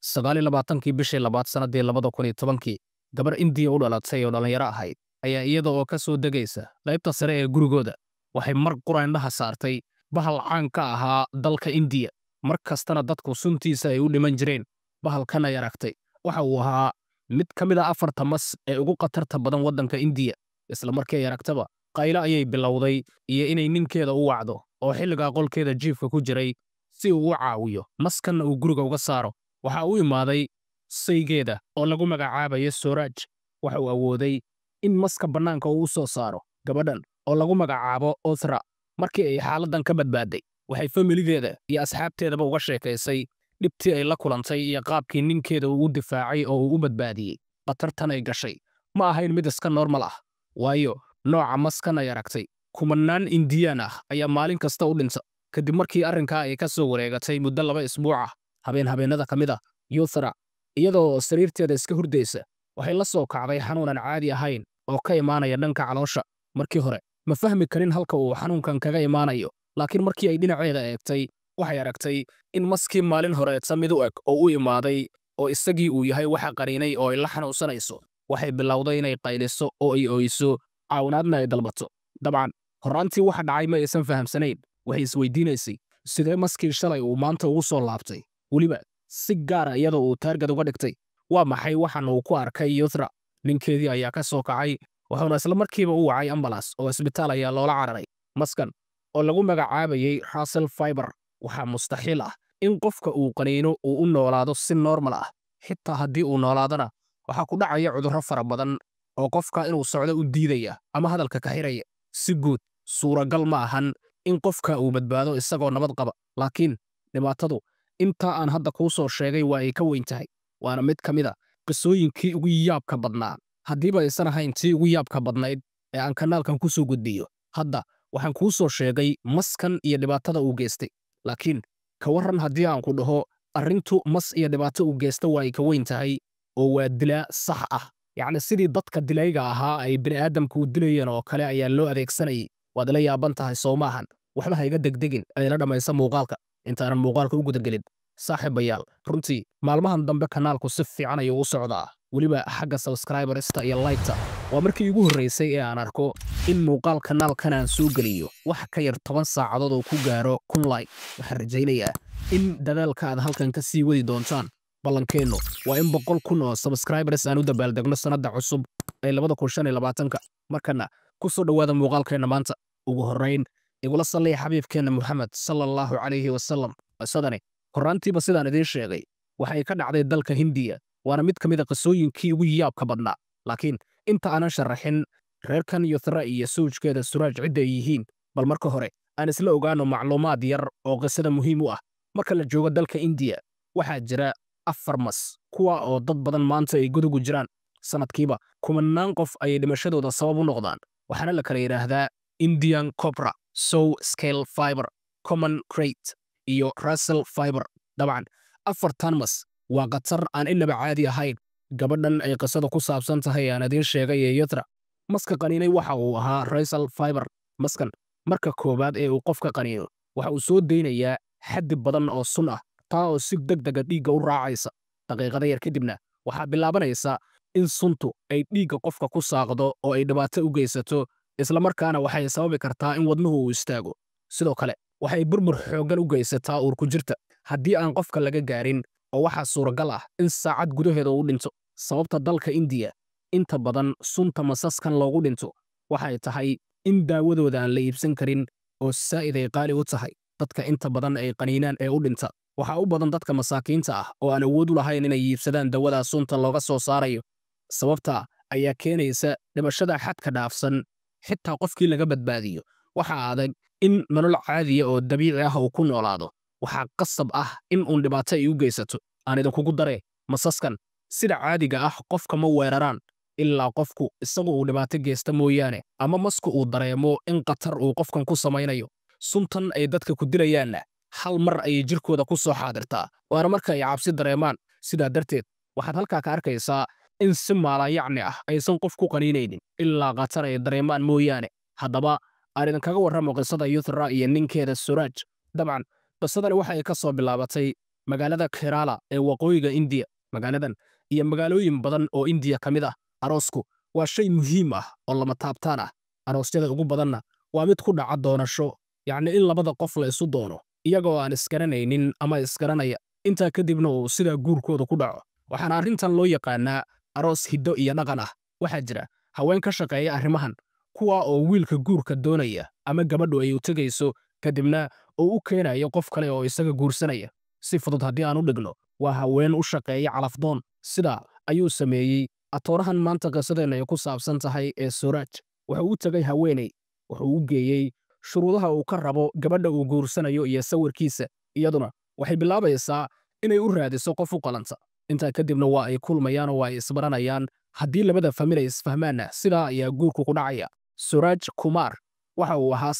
sagaaliyolabaatanki bishii labaad sannadii labada kun iyo tobankii gabar indiya u dhalatay oo dhallinyaro ahayd ayaa iyada oo ka soo degaysa qaybta sare ee gurigooda waxay mar qura indhaha saartay bahal caan ka ahaa dalka indiya mar kastana dadku suntiisa ay u dhiman jireen bahalkan ay aragtay waxa uu ahaa mid ka mid a ah afarta mas ee ugu khatarta badan waddanka indiya isla ay aragtaba qaylo ayay bilowday iyo inay ninkeeda u wacdo oo xilligaa qolkeeda jiifka ku jiray si uu u caawiyo maskanna uu guriga uga saaro waxa uu imaaday saygeeda oo lagu magacaabayo soraaj waxa uu awooday in maska bannaanka uu soo saaro gabadhan oo lagu magacaabo osra markii ay xaaladdan ka badbaadday waxay familigeeda iyo asxaabteedaba uga sheekaysay dhibtii ay la kulantay iyo qaabkii ninkeeda uu u difaacay oo uu u badbaadiyey khatartan ay gashay ma ahayn mid iska normal ah waayo nooca maskan ay aragtay kumannaan indiyaan ah ayaa maalin kasta u dhinta kadib markii arrinka ay ka soo wareegatay muddo laba isbuuc ah habeen habeenada ka mid a ah, yuthra iyadoo sariirteeda iska hurdaysa waxay la soo kacday xanuunan caadi ahayn oo ka imaanaya dhanka caloosha markii hore ma fahmi karin halka uu xanuunkan kaga imaanayo laakiin markii ay dhinaceeda eegtay waxay aragtay in maskii maalin horeedsa mid u eg oo u imaaday oo isagii uu yahay waxa qariinay oo ay la xanuunsanayso waxay bilowday inay qayliso oo ay ooyso caawinaadna ay dalbato dabcan horraantii waxa dhacay ma aysan fahamsanayn waxay isweydiinaysay sidee maskii shalay uu maanta ugu soo laabtay weliba si gaara ah iyada uu taargad uga dhigtay waa maxay waxaan uu ku arkay yuthra ninkeedii ayaa ka soo kacay wuxuuna islamarkiiba u wacay ambalas oo isbitaal ayaa loola cararay maskan oo lagu magacaabayey rasel fiber waxaa mustaxiil ah in qofka uu qaniino uu u noolaado si normal ah xitaa haddii uu noolaadana waxaa ku dhacaya cudurro fara badan oo qofka inuu socdo u diidaya ama hadalka ka xiraya si guud suuragal ma ahan in qofka uu badbaado isagoo nabad qaba laakiin dhibaatadu inta aan hadda kuu soo sheegay waa ay ka weyn tahay waana mid ka mid a ah qisooyinkii ugu yaabka badnaa haddiiba aysan ahayn tii ugu yaabka badnayd ee aan kanaalkan ku soo gudbiyo hadda waxaan kuu soo sheegay maskan iyo dhibaatada uu geystay laakiin ka warran haddii aan ku dhaho arrintu mas iyo dhibaato uu geysta waa ay ka weyn tahay oo waa dilaa sax ah yacni sidii dadka dilayga ahaa ay bini'aadamku u dilayeen oo kale ayaa loo adeegsanayay waad la yaaban tahay soo maahan waxba ha iga degdegin ayla dhammaysa muuqaalka intaanan muuqaalka u gudagelin saaxiibayaal runtii maalmahan dambe kanaalku si fiican ayuu u socdaa weliba xagga sabskraibarista iyo laygta waa markii ugu horraysay ee aan arko in muuqaal kanaalkan aan soo geliyo wax ka yar toban saacadood uu ku gaaro kun layg waxaan rajaynayaa in dadaalka aad halkan ka sii wadi doontaan ballankeennu waa in boqol kun oo sabskribers aan u dabaaldegno sannadda cusub ee labada kun shan iyo labaatanka markana ku soo dhowaada muuqaalkeenna maanta ugu horrayn igula sallaya xabiibkeenna muxamed sala allahu calayhi wasalam qisadani horraantiiba sidaan idiin sheegay waxay ka dhacday dalka hindiya waana mid ka mid a ah qisooyinkii ugu yaabka badnaa laakiin inta aanan sharaxin reerkan yothra iyo sawjkeeda suraaj cidda ay yihiin bal marka hore aan isla ogaano macluumaad yar oo qisada muhiim u ah marka la joogo dalka indiya waxaa jira afar mas kuwa oo dad badan maanta ay gudugu jiraan sannadkiiba kumanaan qof ayay dhimashadooda sabab u noqdaan waxaana la kala yidhaahdaa indian copra sow scale fiber common crate iyo russell fiber dabcan afar tanmas waa khatar aan inaba caadi ahayn gabadhan ay qisada ku saabsan tahay aan idiin sheegay ee yatra maska qaniinay waxa uu ahaa russell fiber maskan marka koowaad ee uu qofka qaniino waxa uu soo daynayaa xaddi badan oo sun ah taa oo si deg dega ah dhiigga u raacaysa daqiiqada yar kadibna waxaa bilaabanaysa in suntu ay dhiigga qofka ku saaqdo oo ay dhibaato u geysato isla markaana waxay sababi kartaa in wadnuhu uu istaago sidoo kale waxay burmur xooggan u geysataa uur ku jirta haddii aan qofka laga gaarin oo waxaa suuragal ah in saacad gudaheeda u dhinto sababta dalka indiya inta badan sunta masaskan loogu dhinto waxay tahay in daawadooda aan la iibsan karin oo saa'id ay qaali u tahay dadka inta badan ay qaniinaan ee u dhinta waxaa u badan dadka masaakiinta ah oo aan awood u lahayn inay iibsadaan dawadaa sunta looga soo saarayo sababta ayaa keenaysa dhimashada xadka dhaafsan xitaa qofkii laga badbaadiyo waxaa adag in nolol caadiya oo dabiici ah uu ku noolaado waxaa qasab ah in uun dhibaato ay u geysato aan idinkugu daree masaskan sida caadiga ah qofka ma weeraraan ilaa qofku isagu uu dhibaato geysta mooyaane ama masku uu dareemo in qatar uu qofkan ku samaynayo suntan ay dadka ku dilayaanna hal mar ayay jirkooda ku soo xaadirtaa waana marka ay cabsi dareemaan sidaa darteed waxaad halkaa ka arkaysaa in si maalaayacni ah aysan qof ku qaniinaynin ilaa qatar ay dareemaan mooyaane haddaba aynan kaga warramo qisada yuthra iyo ninkeeda suraaj dabcan qisadani waxa ay ka soo bilaabatay magaalada kerala ee waqooyiga indiya magaaladan iyo magaalooyin badan oo indiya ka mid ah aroosku waa shay muhiim ah oo lama taabtaan ah aroosyada ugu badanna waa mid ku dhaca doonasho yacni in labada qof la isu doono iyagoo aan isgaranaynin ama isgaranaya intaa kadibna uu sidaa guurkooda ku dhaco waxaana arrintan loo yaqaanaa aroos hiddo iyo dhaqan ah waxaa jira haween ka shaqeeya arrimahan kuwa oo wiilka guurka doonaya ama gabadhu ay u tegayso kadibna uu u keenayo qof kale oo isaga guursanaya si fudud haddii aan u dhigno waa haween u shaqeeya calafdoon sidaa ayuu sameeyey atoorahan maanta qisadeenna ay ku saabsan tahay ee suraaj wuxuu u tegay haweeney wuxuu u geeyey shuruudaha uu ka rabo gabadha uu guursanayo iyo sawirkiisa iyaduna waxay bilaabaysaa inay u raadiso qof u qalanta intaa kadibna waa ay kulmayaanoo waa ay isbaranayaan haddii labada famil ay isfahmaanna sidaa ayaa guurku ku dhacaya suraaj kumar waxa uu ahaa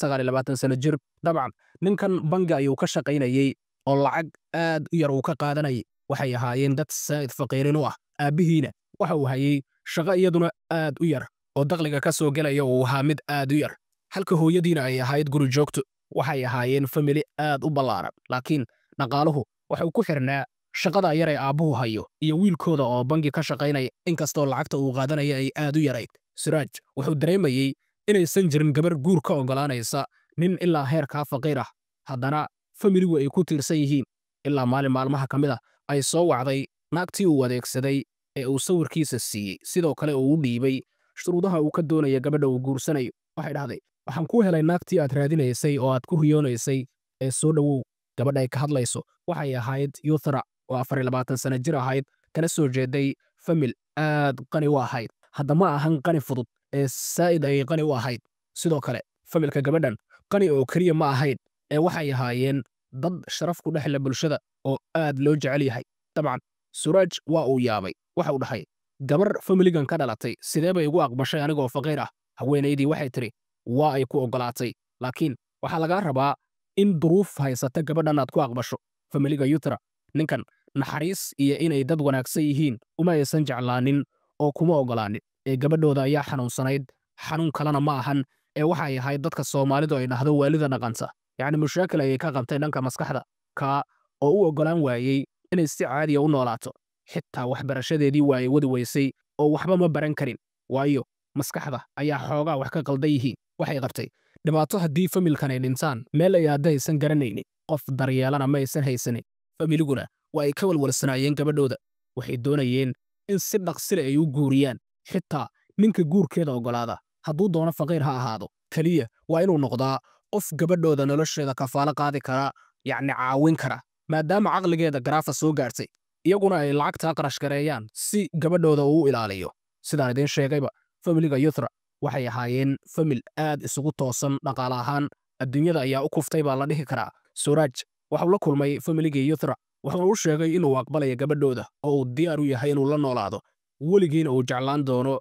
sano jir dabcan ninkan bangi ayuu ka shaqaynayey oo lacag aad u yar uu ka qaadanayay waxay ahaayeen dad saa'id faqiirin u ah aabbihiina waxa uu hayey shaqo iyaduna aad u yar oo dakhliga ka soo gelaya uu ahaa mid aad u yar halka hooyadiina ay ahayd guri joogto waxay ahaayeen famili aad u ballaaran laakiin dhaqaaluhu waxa uu ku xirnaa shaqada yar ee aabbuhu hayo iyo wiilkooda oo bangi ka shaqaynaya inkastoo lacagta uu qaadanaya ay aad u yarayd siraaj wuxuu dareemayey inaysan jirin gabar guur ka ogolaanaysa nin ilaa heerkaa faqiir ah haddana familigu ay ku tiirsan yihiin ilaa maalin maalmaha ka mid a ah, ay soo wacday naagtii uu adeegsaday ee uu sawirkiisa siiyey sidoo kale uu u dhiibay shuruudaha uu ka doonaya gabadha uu guursanayo waxay dhahday waxaan kuu helay naagtii aad raadinaysay oo aad ku riyoonaysay ee soo dhowow gabadha ay ka hadlayso waxay ahayd yuthra oo afar labaatan sana jir ahayd kana soo jeeday famil aad qani u ahayd hadda ma ahan qani fudud ee saa'id ayay qani u ahayd sidoo kale familka gabadhan qani oo keliya ma ahayn ee waxay ahaayeen dad sharaf ku dhexle bulshada oo aad loo jecel yahay dabcan suraaj waa uu yaabay waxa uu dhahay gabar familigan ka dhalatay sidee bay igu aqbashay anigoo faqiir ah haweenaydii waxay tidhi waa ay ku oggolaatay laakiin waxaa lagaa rabaa in duruuf haysata gabadhan aad ku aqbasho familiga yutra ninkan naxariis iyo inay dad wanaagsan yihiin uma aysan jeclaanin oo kuma oggolaanin gabadhooda ayaa xanuunsanayd xanuun kalena ma ahan ee waxay ahayd dadka soomaalidu ay dhahdo waalida dhaqanta yacni mashaakil ayay ka qabtay dhanka maskaxda kaa oo u ogolaan waayey inay si caadiya ah u noolaato xitaa waxbarashadeedii waa ay wadi weysay oo waxba ma baran karin waayo maskaxda ayaa xoogaa wax ka qaldan yihiin waxay qabtay dhibaato haddii familkan ay dhintaan meel ay aadda aysan garanaynin qof daryeelana ma aysan haysanin familiguna waa ay ka walwalsanaayeen gabadhooda waxay doonayeen in si dhaqsile ay u guuriyaan xitaa ninka guurkeeda ogolaada hadduu doono faqiir ha ahaado keliya waa inuu noqdaa qof gabadhooda nolosheeda kafaalo qaadi kara yacni caawin kara maadaama caqligeeda garaafa soo gaartay iyaguna ay lacagtaa qarash si gabadhooda uu ilaaliyo sidaan idiin sheegayba familiga yuthra waxay ahaayeen famil aad isugu toosan dhaqaale ahaan adduunyada ayaa u kuftay baa la dhihi karaa suraaj waxauu la kulmay familigii yuthra wuxuuna u sheegay inuu aqbalaya gabadhooda oo uu diyaar u yahay inuu la noolaado weligiina uu jeclaan doono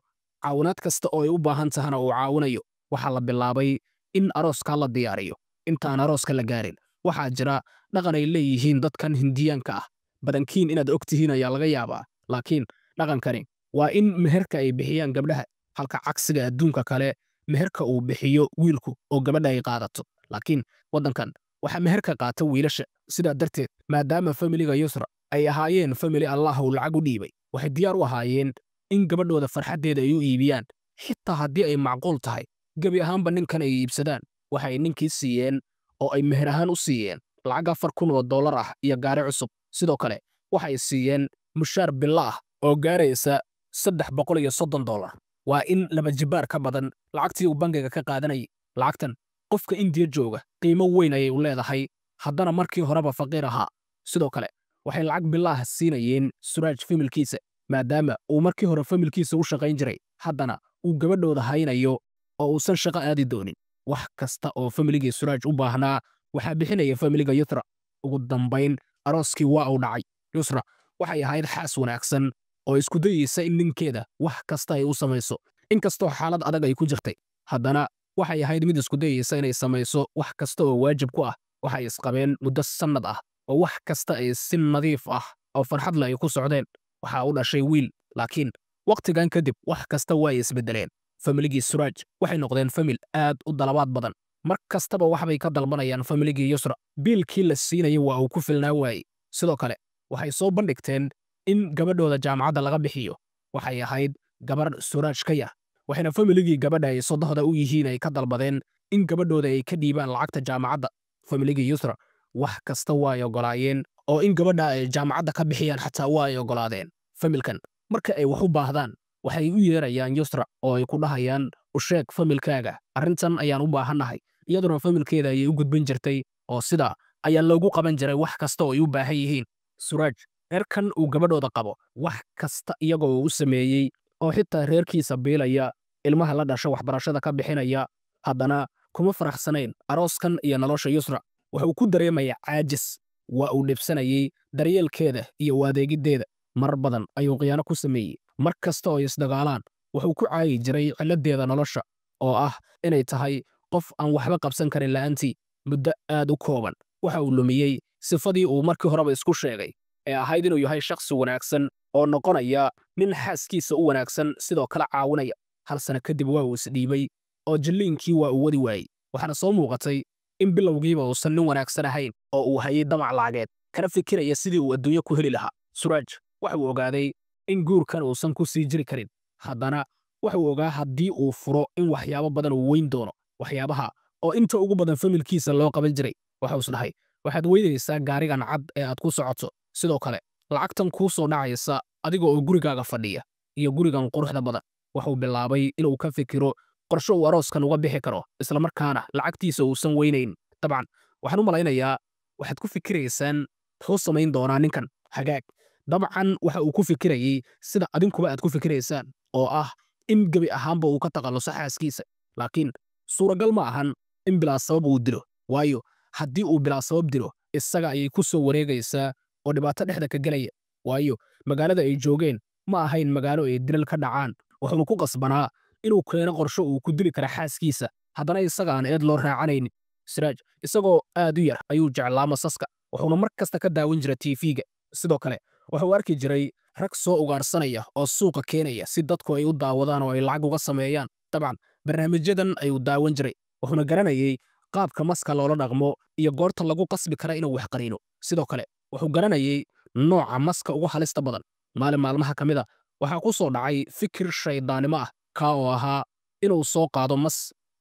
caawinaad kasta oo ay u baahan tahana uu caawinayo waxaa la bilaabay in arooska la diyaariyo intaan arooska la gaarin waxaa jira dhaqan ay leeyihiin dadkan hindiyaanka ah badankiin inaad og tihiin ayaa laga yaabaa laakiin dhaqankani waa in meherka ay bixiyaan gabdhaha halka cagsiga adduunka kale meherka uu bixiyo wiilku oo gabadha ay qaadato laakiin waddankan waxaa meherka qaata wiilasha sidaa darteed maadaama familiga yusra ay ahaayeen famili allah uu lacag u dhiibay waxay diyaar u ahaayeen in gabadhooda farxaddeeda ay u iibiyaan xitaa haddii ay macquul tahay gebi ahaanba ninkan ay iibsadaan waxaay ninkii siiyeen oo ay meher ahaan u siiyeen lacag afar kun oo dollar ah iyo gaari cusub sidoo kale waxay siiyeen mushaar billa ah oo gaaraysa saddex boqol iyo soddon dollar waa in laba jibbaar ka badan lacagtii uu bangiga ka qaadanayay lacagtan qofka indiya jooga qiimo weyn ayay u leedahay haddana markii horeba faqiir ahaa sidoo kale waxay lacag bilaaha siinayeen suraaj familkiisa maadaama uu markii hore familkiisa u shaqayn jiray haddana uu gabadhooda haynayo oo uusan shaqo aadi doonin wax kasta oo familigii suraaj u baahnaa waxaa bixinaya familiga yusra ugu dambayn arooskii waa uu dhacay yusra waxay ahayd xaas wanaagsan oo isku dayeysa in ninkeeda wax kasta ay u samayso inkastoo xaalad adag ay ku jirtay haddana waxay ahayd mid isku dayeysa inay samayso wax kasta oo waajib ku ah waxay isqabeen muddo sannad ah oo wax kasta ay si nadiif ah oo farxad leh ay ku socdeen waxaa u dhashay wiil laakiin wakhtigan kadib wax kasta waa ay isbeddeleen familigii suraaj waxay noqdeen famil aad u dalabaad badan mar kastaba waxbay ka dalbanayaan familigii yusra biilkii la siinaya waa uu ku filnaa waayey sidoo kale waxay soo bandhigteen in gabadhooda jaamacadda laga bixiyo waxay ahayd gabadh suraaj ka yah waxayna familigii gabadha ay sodohda u yihiin ay ka dalbadeen in gabadhooda ay ka dhiibaan lacagta jaamacadda familigii yusra wax kasta waa ay ogolaayeen oo in gabadha ay jaamacadda ka bixiyaan xataa waa ay ogolaadeen familkan marka ay wax u baahdaan waxay u yeerayaan yusra oo ay ku dhahayaan usheeg familkaaga arrintan ayaan u baahannahay iyaduna familkeeda ayay u gudbin jirtay oo sidaa ayaa loogu qaban jiray wax kasta oo ay u baahan yihiin suraaj reerkan uu gabadhooda qabo wax kasta iyagoo uu u sameeyey oo xitaa reerkiisa biilaya ilmaha la dhasho waxbarashada ka bixinaya haddana kuma faraxsanayn arooskan iyo nolosha yusra waxa uu ku dareemaya caajis waa uu dhibsanayay daryeelkeeda iyo adeegiddeeda marar badan ayuu khiyaano ku sameeyey mar kasta oo isdagaalaan wuxuu ku caayi jiray cilladeeda nolosha oo ah inay tahay qof aan waxba qabsan karin la'aantii muddo aad u kooban waxa uu lumiyey sifadii uu markii horeba isku sheegay ee ahayd inuu yahay shakhsi wanaagsan oo noqonaya nin xaaskiisa u wanaagsan sidoo kale caawinaya hal sano kadib waa uu isdhiibay oo jilliinkii waa uu wadi waayey waxaana soo muuqatay in bilowgiiba uusan nin wanaagsan ahayn oo uu hayay damac lacageed kana fikiraya sidii uu adduunyo ku heli lahaa suraaj waxa uu ogaaday in guurkan uusan ku sii jiri karin haddana waxa uu ogaa haddii uu furo in waxyaabo badan uu weyn doono waxyaabaha oo inta ugu badan familkiisa loo qaban jiray waxa uu isdhahay waxaad weydaysaa gaarigan cad ee aad ku socoto sidoo kale lacagtan kuu soo dhacaysa adiga oo gurigaaga fadhiya iyo gurigan quruxda badan waxuu bilaabay inuu ka fikiro qorsho uu arooskan uga bixi karo islamarkaana lacagtiisa uusan weynayn dabcan waxaan u malaynayaa waxaad ku fikiraysaan muxuu samayn doonaa ninkan hagaag dabcan waxa uu ku fikirayey sida adinkuba aad ku fikiraysaan oo ah in gebi ahaanba uu ka taqalluso xaaskiisa laakiin suuragal ma ahan in bilaa sabab uu dilo waayo haddii uu bilaa sabab dilo isaga ayay ku soo wareegaysaa oo dhibaato dhexda ka gelaya waayo magaalada ay joogeen ma ahayn magaalo ay dilal ka dhacaan wuxuuna ku qasbanaa inuu keeno qorsho uu ku dili kara xaaskiisa haddana isaga aan eed loo raacanaynin siraaj isagoo aad u yar ayuu jeclaa masaska wuxuuna mar kasta ka daawan jira tiifiga sidoo kale wuxuu arki jiray rag soo ugaarsanaya oo suuqa keenaya si dadku ay u daawadaan oo ay lacag uga sameeyaan dabcan barnaamijyadan ayuu daawan jiray wuxuuna garanayay qaabka maska loola dhaqmo iyo goorta lagu qasbi kara inuu wax qariino sidoo kale wuxuu garanayay nooca maska ugu halista badan maalin maalmaha ka mid a ah, waxaa ku soo dhacay fikir shaydaannimo ah ka oo ahaa inuu soo qaado mas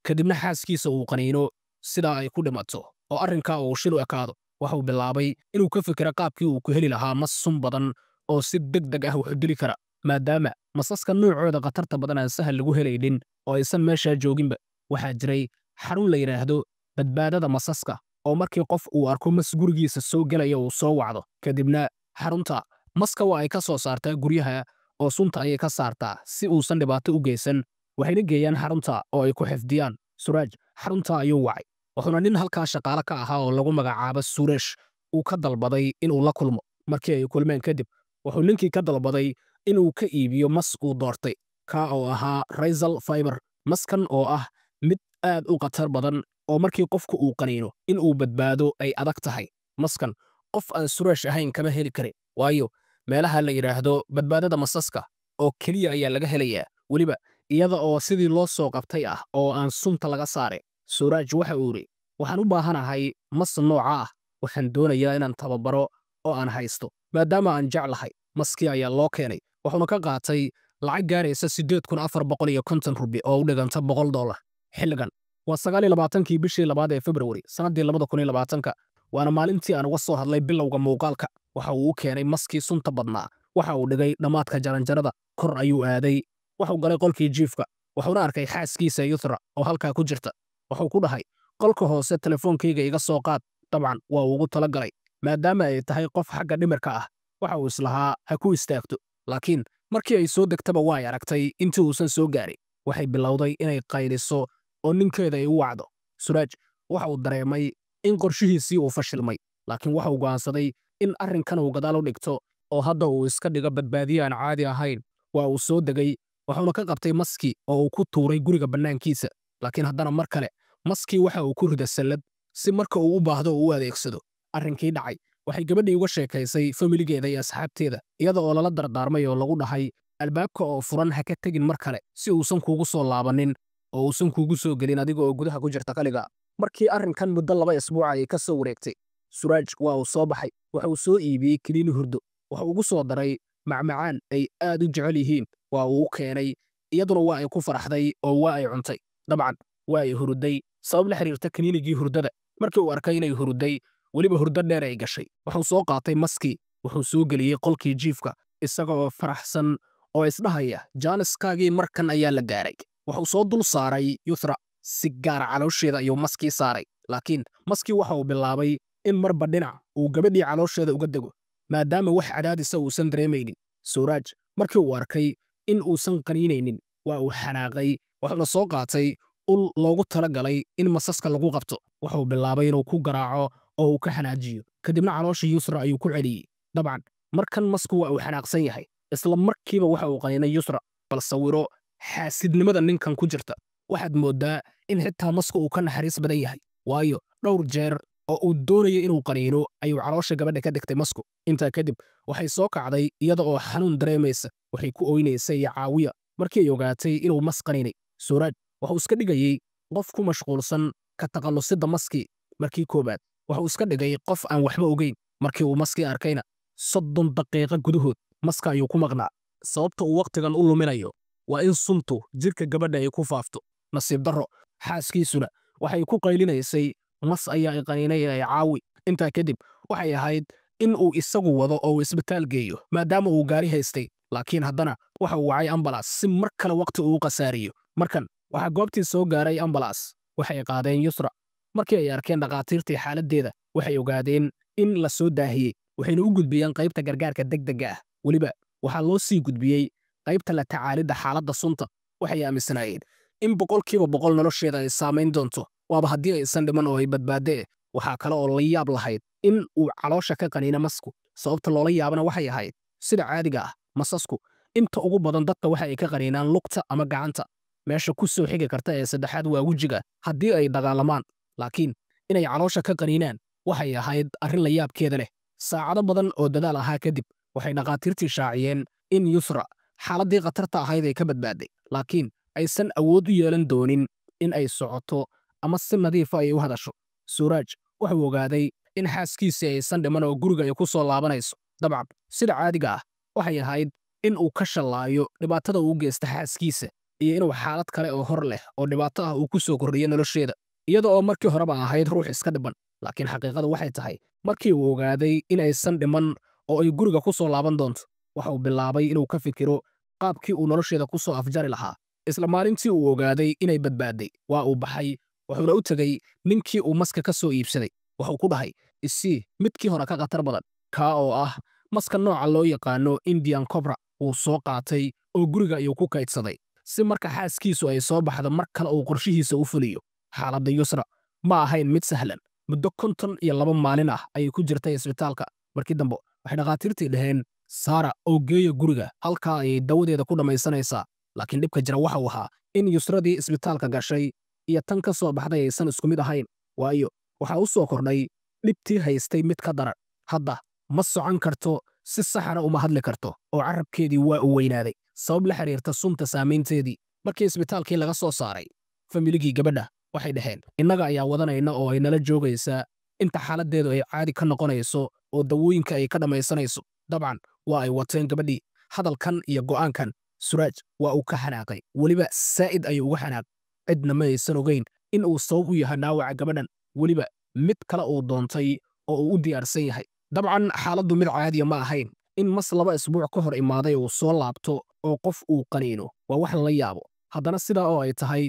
kadibna xaaskiisa uu qaniino sidaa ay ku dhimato oo arrinka uu shil u ekaado waxuu bilaabay inuu ka fikira qaabkii uu ku heli lahaa mas sun badan oo si deg deg ah wax u dili kara maadaama masaska noocooda khatarta badan aan sahal lagu helaynin oo aysan meeshaa jooginba waxaa jiray xarun la yidhaahdo badbaadada masaska oo markii qof uu arko mas gurigiisa soo gelaya uu soo wacdo kadibna xarunta maska waa ay ka soo saartaa guryaha oo sunta ayay ka saartaa si uusan dhibaato u geysan waxayna geeyaan xarunta oo ay ku xifdiyaan suraaj xarunta ayuu wacay wuxuuna nin halkaa shaqaale ka ahaa oo lagu magacaabo suresh uu ka dalbaday inuu la kulmo markii ay kulmeen kadib wuxuu ninkii ka dalbaday inuu ka iibiyo mas uu doortay kaa oo ahaa raysal fiber maskan oo ah mid aad u khatar badan oo markii qofku uu qaniino in uu badbaado ay adag tahay maskan qof aan sureesh ahayn kama heli karin waayo meelaha la yidhaahdo badbaadada masaska oo keliya ayaa laga helayaa weliba iyada oo sidii loo soo qabtay ah oo aan sunta laga saarin suraaj waxa uu idhi waxaan u baahanahay mas nooca ah waxaan doonayaa inaan tababaro oo aan haysto maadaama aan jeclahay maskii ayaa loo keenay wuxuuna ka qaatay lacag gaaraysa siddeed kun afar boqol iyo konton rubi oo u dhiganta boqol dollar xilligan waa sagaal iyo labaatankii bishii labaad ee februari sannaddii labada kun iyo labaatanka waana maalintii aan uga soo hadlay bilowga muuqaalka waxa uu u keenay maskii sunta badnaa waxa uu dhigay dhammaadka jaranjarada kor ayuu aaday waxuu galay qolkii jiifka wuxuuna arkay xaaskiisa yuthra oo halkaa ku jirta wuxuu ku dhahay qolka hoose telefoonkayga iga soo qaad dabcan waa ugu talagalay maadaama ay tahay qof xagga dhimirka ah waxa uu islahaa ha ku istaagto laakiin markii ay soo degtaba waa ay aragtay intii uusan soo gaarin waxay bilowday inay qayliso oo ninkeeda ay u wacdo suraaj waxa uu dareemay in qorshihiisii uu fashilmay laakiin waxa uu go'aansaday in arrinkan uu gadaal u dhigto oo hadda uu iska dhigo badbaadiyo aan caadi ahayn waa uu soo degay wuxuuna ka qabtay maski oo uu ku tuuray guriga bannaankiisa laakiin haddana mar kale maskii waxa uu ku rida sallad si marka uu u baahdo uu u adeegsado arrinkii dhacay waxay gabadhii uga sheekaysay familigeeda iyo asxaabteeda iyada oo lala dardaarmay oo lagu dhahay albaabka oo furan ha ka tegin mar kale si uusan kuugu soo laabanin oo uusan kuugu soo gelin adiga oo gudaha ku jirta kaliga markii arrinkan muddo laba isbuuca ay ka soo wareegtay suraaj waa uu soo baxay waxa uu soo iibiyey kiniini hurdo waxa ugu soo daray macmacaan ay aad u jecel yihiin waa uu u keenay iyaduna waa ay ku faraxday oo waa ay cuntay dabcan waa ay huruday sabab la xiriirta kiniinigii hurdada markii uu arkay inay huruday weliba hurdo dheer ay gashay wuxuu soo qaatay maskii wuxuu soo geliyey qolkii jiifka isagoo faraxsan oo isdhahaya jaaniskaagii markan ayaa la gaaray wuxuu soo dul saaray yuthra si gaara ah caloosheeda ayuu maskii saaray laakiin maskii waxa uu bilaabay in marba dhinac uu gabadhii caloosheeda uga dego maadaama wax cadaadisa uusan dareemaynin suuraaj markii uu arkay in uusan qaniinaynin waa uu xanaaqay wuxuuna soo qaatay ul loogu tala galay in masaska lagu qabto wuxuu bilaabay inuu ku garaaco oo uu ka xanaajiyo kadibna caloosha yusra ayuu ku celiyey dabcan markan masku waa uu xanaaqsan yahay isla markiiba waxa uu qaniinay yusra bal sawiro xaasidnimada ninkan ku jirta waxaad mooddaa in xitaa masku uu ka naxariis badan yahay waayo dhowr jeer oo uu doonayay inuu qaniino ayuu caloosha gabadha ka dhegtay masku intaa kadib waxay soo kacday iyada oo xanuun dareemaysa waxay ku oynaysay caawiya markii ay ogaatay inuu mas qaniinay suuraad waxuu iska dhigayay qof ku mashquulsan ka taqallusidda maskii markii koowaad waxuu iska dhigay qof aan waxba ogeyn markii uu maski arkayna soddon daqiiqo gudahood maska ayuu ku maqnaa sababta uu wakhtigan u luminayo waa in suntu jidhka gabadha ay ku faafto nasiib darro xaaskiisuna waxay ku qaylinaysay mas ayaa iqaninayay caawi intaa kadib waxay ahayd in uu isagu wado oo uu isbitaal geeyo maadaama uu gaari haystay laakiin haddana waxa uu wacay ambalas si mar kale waqti uu u khasaariyo markan waxaa goobtii soo gaaray ambalas waxay qaadeen yusra markii ay arkeen dhakhaatiirtii xaaladdeeda waxay ogaadeen in la soo daahiyey waxayna u gudbiyeen qaybta gargaarka degdegga ah weliba waxaa loo sii gudbiyey qaybta la tacaalidda xaaladda sunta waxay aaminsanaayeen in boqolkiiba boqol nolosheeda ay saamayn doonto waaba haddii aysan dhiman oo ay badbaaddee waxaa kale oo la yaab lahayd in uu caloosha ka qaniina masku sababta loola yaabana waxay ahayd sida caadiga ah masasku inta ugu badan dadka waxa ay ka qaniinaan lugta ama gacanta meesha ku soo xigi karta ee saddexaad waa wejiga haddii ay dagaalamaan laakiin inay caloosha ka qaniinaan waxay ahayd arrin la yaabkeeda leh saacado badan oo dadaal ahaa kadib waxay dhakhaatiirtii shaaciyeen in yusra xaaladdii khatarta ahayd ay ka badbaaday laakiin aysan awood u yeelan doonin in ay socoto ama si nadiifa ah ayay u hadasho suuraaj wuxuu ogaaday in xaaskiisii aysan dhiman oo guriga ay ku soo laabanayso dabcan sida caadiga ah waxay ahayd in uu ka shallaayo dhibaatada uu geysta xaaskiisa iyo inuu xaalad kale oo hor leh oo dhibaato ah uu ku soo kordhiyo nolosheeda iyada oo markii horeba ahayd ruux iska dhiban laakiin xaqiiqadu waxay tahay markii uu ogaaday inaysan dhiman oo ay guriga ku soo laaban doonto waxuu bilaabay inuu ka fikiro qaabkii uu nolosheeda ku soo afjari lahaa isla maalintii uu ogaaday inay badbaadday waa uu baxay wuxuuna u tegey ninkii uu maska ka soo iibsaday wuxuu ku dhahay isii midkii hore ka khatar badan kaa oo ah maska nooca loo yaqaano indian cobra uu soo qaatay oo guriga ayuu ku kaydsaday si marka xaaskiisu ay soo baxdo mar kale uu qorshihiisa u fuliyo xaaladda yusra ma ahayn mid sahlan muddo konton iyo laba maalin ah ayay ku jirtay isbitaalka markii dambe waxay dhakhaatiirtii dhaheen saara oo geeya guriga halkaa ayay dawadeeda ku dhammaysanaysaa laakiin dhibka jira waxa ahaa in yusradii isbitaalka gashay iyo tan ka soo baxday aysan isku mid ahayn waayo waxaa u soo kordhay dhibtii haystay mid ka daran hadda ma socon karto si saxana uma hadli karto oo carabkeedii waa u weynaaday sabab la xiriirta sunta saamaynteedii markii isbitaalkii laga soo saaray familigii gabadha waxay dhaheen innaga ayaa wadanayna oo ay nala joogaysaa inta xaaladdeedu ay caadi ka noqonayso oo dawooyinka ay ka dhammaysanayso dabcan waa ay wateen gabadhii hadalkan iyo go'aankan suraaj waa uu ka xanaaqay weliba saa'id ayuu uga xanaaqay cidna ma aysan ogeyn in uu sabab u yahay dhaawaca gabadhan weliba mid kale uu doontay oo uu u diyaarsan yahay dabcan xaaladdu mid caadiya ma ahayn in mas laba isbuuc ka hor imaaday uu soo laabto oo qof uu qaniino waa wax la yaabo haddana sidaa oo ay tahay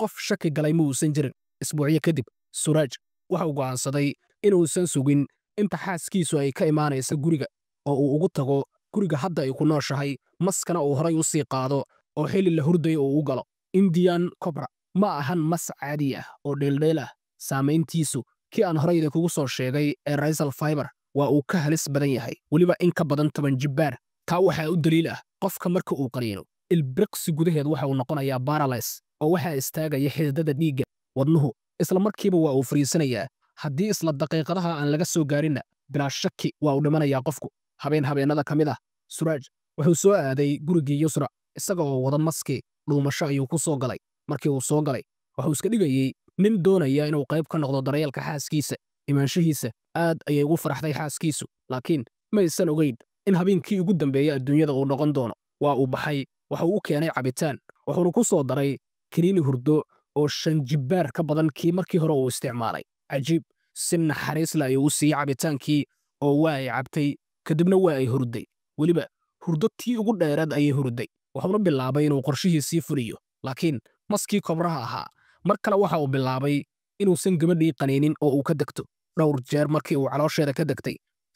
qof shaki galay ma uusan jirin isbuucyo kadib suraaj waxau go'aansaday inuusan sugin inta xaaskiisu ay ka imaanaysa guriga oo uu ugu tago guriga hadda ay ku nooshahay maskana uu horay u sii qaado oo xili la hurdayo oo u galo indian cobra ma ahan mas caadi ah oo dheeldheel ah saamayntiisu kii aan horayda kugu soo sheegay ee raysal faibar waa uu ka halis badan yahay weliba in ka badan toban jibbaar taa waxaa u daliil ah qofka marka uu qariiro ilbiriqsi gudaheed waxa uu noqonayaa baralays oo waxaa istaagaya xididada dhiigga wadnuhu isla markiiba waa uu fariisanayaa haddii isla daqiiqadaha aan laga soo gaarinna bilaa shaki waa uu dhimanayaa qofku habeen habeennada ka mid ah suraaj wuxuu soo aaday gurigii yusra isaga oo wada maski dhuumasho ayuu ku soo galay markii uu soo galay wuxuu iska dhigayey nin doonaya inuu qayb ka noqdo daryeelka xaaskiisa imaanshihiisa aad ayay ugu faraxday xaaskiisu laakiin maysan ogayn in habeenkii ugu dambeeya adduunyada uu noqon doono waa uu baxay waxuu u keenay cabitaan wuxuuna ku soo daray kiniini hurdo oo shanjibbaar ka badan kii markii hore uu isticmaalay cajiib si naxariisla ayuu u siiyey cabitaankii oo waa ay cabtay kadibna waa ay hurday weliba hurdo tii ugu dheeraad ayay hurday wuxuuna bilaabay inuu qorshihiisii fuliyo laakiin maskii kobraha ahaa mar kale waxa uu bilaabay inuusan gabadhii qaniinin oo uu ka degto dhowr jeer markii uu caloosheeda ka degtay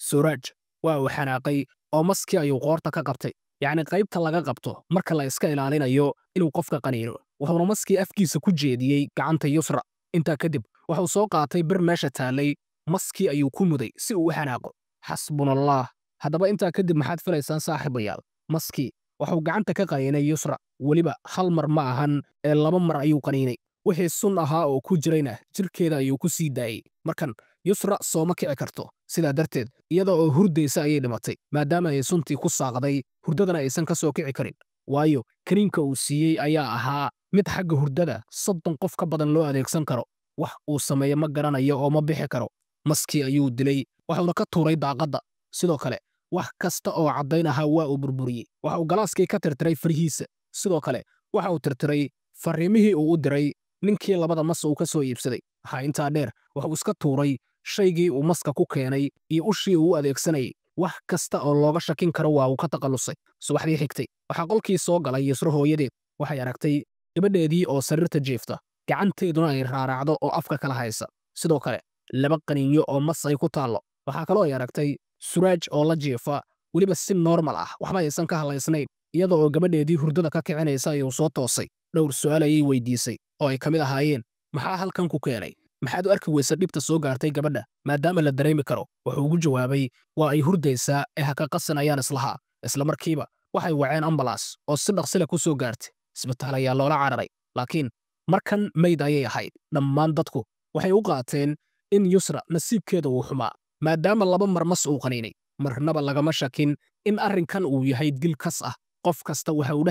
suraaj waa uu xanaaqay oo maskii ayuu qoorta ka qabtay yacni qaybta laga qabto marka la iska ilaalinayo inuu qofka qaniino wuxuuna maskii afkiisa ku jeediyey gacanta yusra intaa kadib wuxuu soo qaatay bir meesha taallay maskii ayuu ku muday si uu u xanaaqo xasbunallaah haddaba intaa kadib maxaad filaysaan saaxiibayaal maskii waxuu gacanta ka qaniinay yusra weliba hal mar ma ahan ee laba mar ayuu qaniinay wixii sun ahaa oo ku jirayna jirkeeda ayuu ku sii daayey markan yusra sooma kici karto sidaa darteed iyada oo hurdaysa ayay dhimatay maadaama ay suntii ku saaqday hurdadana aysan ka soo kici karin waayo kariinka uu siiyey ayaa ahaa mid xagga hurdada soddon qof ka badan loo adeegsan karo wax uu sameeyo ma garanayo oo ma bixi karo maskii ayuu dilay waxuuna ka tuuray daaqadda sidoo kale wax kasta oo caddayn ahaa waa uu burburiyey waxa uu galaaskii ka tirtiray farihiisa sidoo kale waxa uu tirtiray farriimihii uu u diray ninkii labada mas uu ka soo iibsaday waxaa intaa dheer waxa uu iska tuuray shaygii uu maska ku keenay iyo ushii uu u adeegsanayay wax kasta oo looga shakin karo waa uu ka taqallusay subaxdii xigtay waxaa qolkii soo galay yasro hooyadeed waxay aragtay gabadheedii oo sariirta jiifta gacanteeduna ay raaraacdo oo afka kala haysa sidoo kale laba qaninyo oo mas ay ku taallo waxaa kaloo ay aragtay suraaj oo la jiifa weliba si noormal ah waxba aysan ka hadlaysnayn iyada oo gabadheedii hurdada ka kicinaysa ayuu soo toosay dhowr su'aal ayay weydiisay oo ay ka mid ahaayeen maxaa halkan ku keenay maxaad u arki weysa dhibta soo gaartay gabadha maadaama la dareemi karo wuxuu ugu jawaabay waa ay hurdaysaa ee ha ka qasanayaan islahaa isla markiiba waxay waceen ambalaas oo si dhaqsila ku soo gaartay isbitaal ayaa loola cararay laakiin markan mayd ayay ahayd dhammaan dadku waxay u qaateen in yusra nasiibkeeda uu xumaa maadaama laba mar ma suuqanaynay marnaba lagama shakin in arrinkan uu yahay dil kas ah qof kasta waxa uu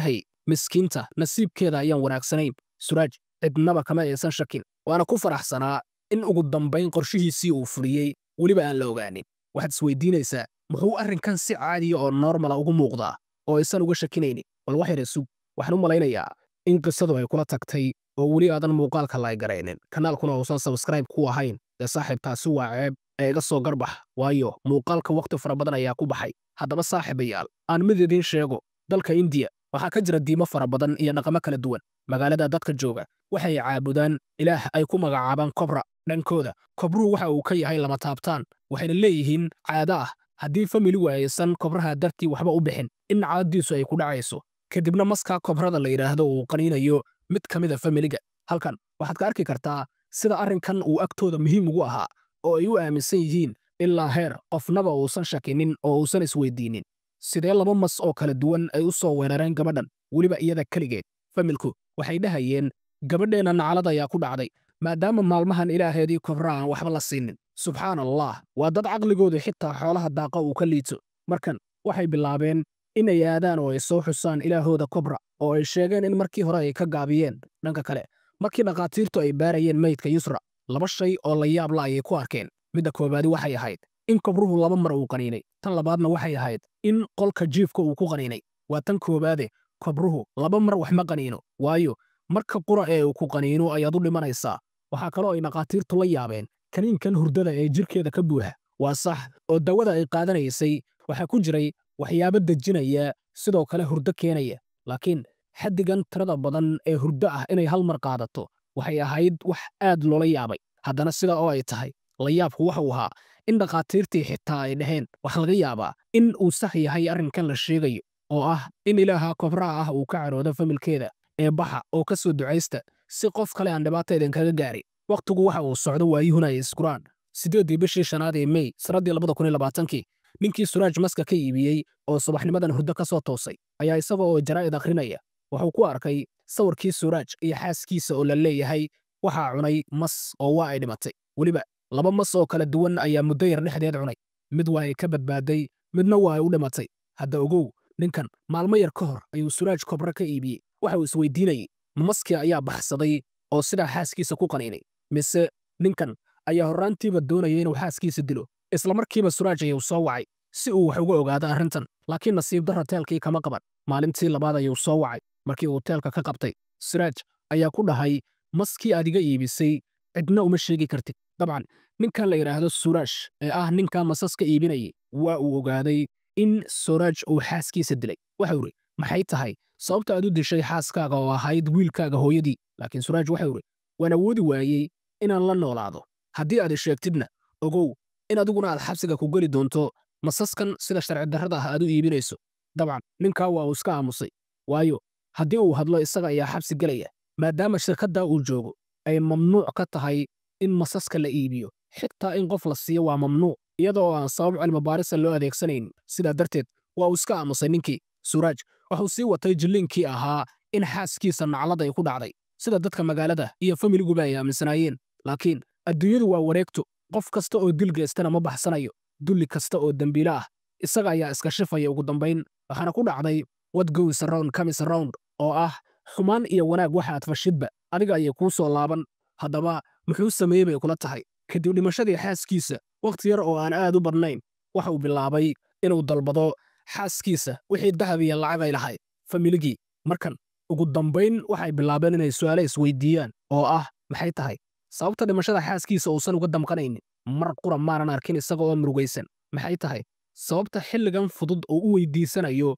miskiinta nasiibkeeda ayaan wanaagsanayn suraaj cidnaba kama aysan shakin waana ku faraxsanaa in ugu dambayn qorshihiisii uu fuliyey weliba aan la ogaanin waxaad isweydiinaysaa muxuu arrinkan si caadiya ah oo normala ah ugu muuqdaa oo aysan uga shakinaynin bal wax yar waxaan u malaynayaa in qisadu ay kula tagtay oo weli aadan muuqaalka la garaynin kanaalkuna uusan sabskrayb ku ahayn dee saaxiibtaasi waa ceeb eega soo garbax waayo muuqaalka wakhti fara badan ayaa ku baxay haddaba saaxiibayaal aan mid idiin sheego dalka indiya waxaa ka jira diimo fara badan iyo dhaqamo kala duwan magaalada dadka jooga waxay caabudaan ilaah ay ku magacaabaan kobra dhankooda kobruhu waxa uu ka yahay lama taabtaan waxayna leeyihiin caado ah haddii famili waayasan kobraha dartii waxba u bixin in caadadiisu ay ku dhacayso kadibna maskaa kobrada la yidhaahdo uu qaniinayo mid ka mida familiga halkan waxaad ka arki kartaa sida arrinkan uu agtooda muhiim ugu ahaa oo ay u aaminsan yihiin ilaa heer qofnaba uusan shakinin oo uusan isweydiinin sidee laba mas oo kala duwan ay u soo weerareen gabadhan weliba iyada keligeed familku waxay dhahayeen gabadheenna nacalad ayaa ku dhacday maadaama maalmahan ilaaheedii kobra aan waxba la siinin subxaan allah waa dad caqligooda xitaa xoolaha daaqa uu ka liito markan waxay bilaabeen inay aadaan oo ay soo xusaan ilaahooda kobra oo ay sheegeen in markii hore ay ka gaabiyeen dhanka kale markii dhakhaatiirtu ay baarayeen meydka yusra laba shay oo la yaabla ayay ku arkeen midda koowaadi waxay ahayd in kobruhu laba mar uu qaniinay tan labaadna waxay ahayd in qolka jiifka uu ku qaniinay waa tan koowaade kobruhu laba mar waxma qaniino waayo marka qura ee uu ku qaniino ayaad u dhimanaysaa waxaa kaloo ay dhakhaatiirtu la yaabeen kaniinkan hurdada ee jirkeeda ka buuxa waa sax oo dawada ay qaadanaysay waxaa ku jiray waxyaabo dejinaya sidoo kale hurdo keenaya laakiin xaddigan tirada badan ee hurdo ah inay hal mar qaadato waxay ahayd wax aad loola yaabay haddana sida oo ay tahay la yaabku waxuu ahaa in dhakhaatiirtii xitaa ay dhaheen wax laga yaabaa in uu sax yahay arrinkan la sheegayo oo ah in ilaaha kobraha ah uu ka cadhoodo familkeeda ee baxa oo ka soo ducaysta si qof kale aan dhibaato idinkaga gaarin wakhtigu waxa uu socdo waayuhuna ay isguraan siddeeddii bishii shanaad ee mey sannaddii labada kun iyo labaatankii ninkii suraaj maska ka iibiyey oo subaxnimadan hurdo ka soo toosay ayaa isaga oo jaraa'id akhrinaya wuxuu ku arkay sawirkii suraaj iyo xaaskiisa oo la leeyahay waxaa cunay mas oo waa ay dhimatay weliba laba mas oo kala duwan ayaa muddo yar dhexdeed cunay mid waa ay ka badbaaday midna waa ay u dhimatay hadda ogow ninkan maalmo yar ka hor ayuu suraaj kobre ka iibiyey waxauu isweydiinayey ma maskii ayaa baxsaday oo sidaa xaaskiisa ku qaniinay mise ninkan ayaa horraantiiba doonaya inuu xaaskiisa dilo islamarkiiba suraaj ayuu soo wacay si uu wax uga ogaado arrintan laakiin nasiib darra teelkii kama qaban maalintii labaad ayuu soo wacay markii hoteelka ka qabtay siraaj ayaa ku dhahay maskii aad iga iibisay cidna uma sheegi kartid dabcan ninkan la yidhaahdo suraash ee ah ninka masaska iibinayay waa uu ogaaday in suraaj uu xaaskiisa dilay waxau idhi maxay tahay sababta aad u dishay xaaskaaga oo ahayd wiilkaaga hooyadii laakiin suraaj waxau idhi waan awoodi waayey inaan la noolaado haddii aad sheegtidna ogow in adiguna aad xabsiga ku geli doonto masaskan sida sharci darrada ah aad u iibinayso dabcan ninkaa waa uu iska aamusay waayo haddii uu hadlo isaga ayaa xabsi gelaya maadaama shirkaddaa uu joogo ay mamnuuc ka tahay in masaska la iibiyo xitaa in qof la siiyo waa mamnuuc iyada oo aan sabab cilmibaarisa loo adeegsanayn sidaa darteed waa uu iska aamusay ninkii suraaj wuxuu sii watay jilliinkii ahaa in xaaskiisa naclad ay ku dhacday sida dadka magaalada iyo familiguba ay aaminsanaayeen laakiin adduunyadu waa wareegto qof kasta oo dil geystana ma baxsanayo dulli kasta oo dembiilo ah isaga ayaa iska shifaya ugu dambayn waxaana ku dhacday what goes around comes around oo ah xumaan iyo wanaag waxaad fashidba adiga ayay kuu soo laaban haddaba muxuu sameeyey bay kula tahay kadib dhimashadii xaaskiisa wakhti yar oo aan aad u badnayn waxa uu bilaabay inuu dalbado xaaskiisa wixii dahab iyo lacag ay lahayd familigii markan ugu dambayn waxay bilaabeen inay su'aale isweydiiyaan oo ah maxay tahay sababta dhimashada xaaskiisa uusan uga damqanaynin mar qura maanan arkin isaga oo murugaysan maxay tahay sababta xilligan fudud oo u weydiisanayo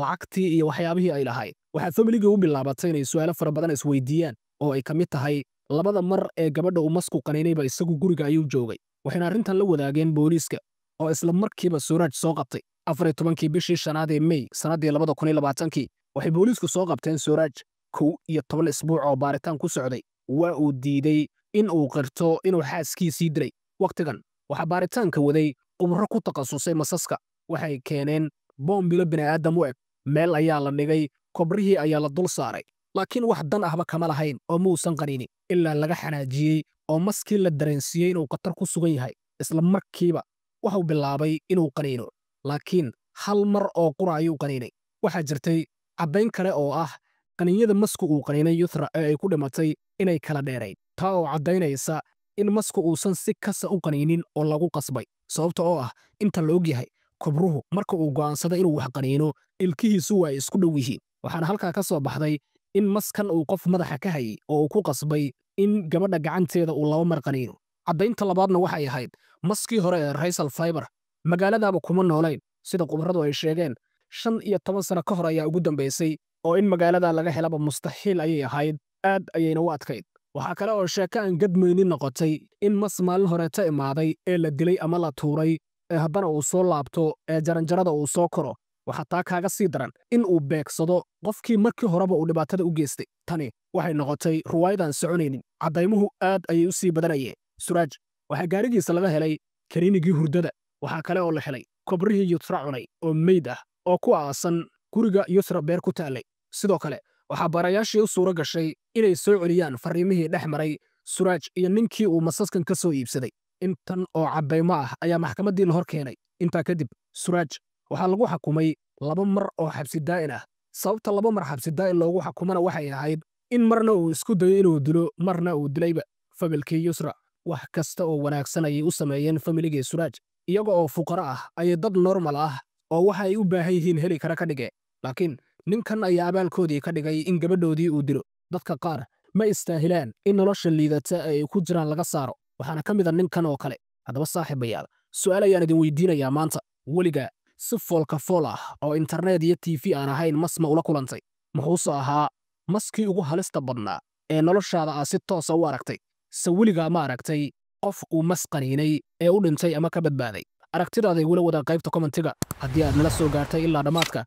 lacagtii iyo waxyaabihii ay lahayd waxaa familiga u bilaabatay inay su su'aalo fara badan isweydiiyaan oo ay ka mid tahay labada mar ee gabadha uu masku qaniinayba isagu guriga ayuu joogay waxayna arrintan la wadaageen booliiska oo isla markiiba suuraaj soo qabtay afar iyo tobankii bishii shanaad ee mey sannaddii labada kun iyo labaatankii waxay booliisku soo qabteen suuraaj kow iyo toban isbuuc oo baaritaan ku socday waa uu diiday in uu qirto inuu xaaskiisii diray wakhtigan waxaa baaritaanka waday khubro ku takhasusay masaska waxay keeneen boombilo bini'aadam u eg meel ayaa la dhigay kobrihii ayaa la dul saaray laakiin wax dan ahba kama lahayn oo muusan qaninin ilaa laga xanaajiyey oo maskii la dareensiiyey inuu khatar ku sugan yahay isla markiiba waxuu bilaabay inuu qaniino laakiin hal mar oo qura ayuu qaniinay waxaa jirtay caddayn kale oo ah qaniinyada masku uu qaniinay yuthra ee ay ku dhimatay inay kala dheerayn taa oo caddaynaysa in masku uusan si kasta u qaniinin oo lagu qasbay sababta oo ah inta la og yahay kobruhu marka uu go'aansaday inuu wax qaniino ilkihiisu waa ay isku dhow yihiin waxaana halkaa ka soo baxday in maskan uu qof madaxa ka hayay oo uu ku qasbay in gabadha gacanteeda uu laba mar qaniino caddaynta labaadna waxay ahayd maskii hore ee raysal faiber magaaladaaba kuma noolayn sida khubaradu ay sheegeen shan iyo toban sano ka hor ayaa ugu dambaysay oo in magaaladaa laga helaba mustaxiil ayay ahayd aad ayayna u adkayd waxaa kale oo sheeko aan gadmayni noqotay in mas maalin horeeta imaaday ee la dilay ama la tuuray ee haddana uu soo laabto ee jaranjarada uu soo koro waxaa taa kaaga sii daran in uu beegsado qofkii markii horeba uu dhibaatada u geystay tani waxay noqotay ruwaayadaan soconaynin caddaymuhu aad ayay u sii badanayee suraaj waxaa gaarigiisa laga helay kaniinigii hurdada waxaa kale oo la helay kobrihii yutra cunay oo meyd ah oo ku aasan guriga yutra beer ku taallay sidoo kale waxaa baarayaashii u suuro gashay inay soo celiyaan fariimihii dhex maray suraaj iyo ninkii uu masaskan ka soo iibsaday intan oo cadaymo ah ayaa maxkamaddii la hor keenay intaa kadib suraaj waxaa lagu xakumay laba mar oo xabsi daa'in ah sababta laba mar xabsi daa'in loogu xakumana waxay ahayd in marna uu isku dayo inuu dilo marna uu dilayba familkii yusra wax kasta oo wanaagsan ayay u sameeyeen familigii suraaj iyaga oo fuqaro ah ayay dad normal ah oo waxa ay u baahan yihiin heli kara ka dhige laakiin ninkan ayaa abaalkoodii ka dhigay in gabadhoodii uu dilo dadka qaar ma istaahilaan in nolosha liidata ay ku jiraan laga saaro waxaana ka mid a ah ninkan oo kale haddaba saaxiibayaal su'aal ayaan idin weydiinayaa maanta weligaa si foolka fool ah oo internet iyo tv aan ahayn masma ula kulantay muxuuse ahaa maskii ugu halista badnaa ee noloshaada aa si toosa ah u aragtay se weligaa ma aragtay qof uu mas qaniinay ee u dhintay ama ka badbaaday aragtidaada igula wada qaybta kommentiga haddii aad nala soo gaartay ilaa dhammaadka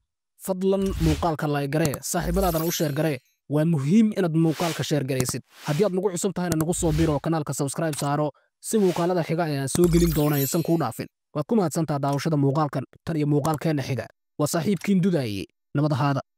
fadlan muuqaalka laygaree saaxiibadaadana u sheergaree waa muhiim inaad muuqaalka sheergaraysid haddii aad nagu cusub tahayna nagu soo biro kanaalka sabskraib saaro si muuqaalada xiga ee aan soo gelin doona aysan kuu dhaafin waad ku mahadsantaa daawashada muuqaalkan tan iyo muuqaalkeenna xiga waa saaxiibkiin dudaayey nabad ahaada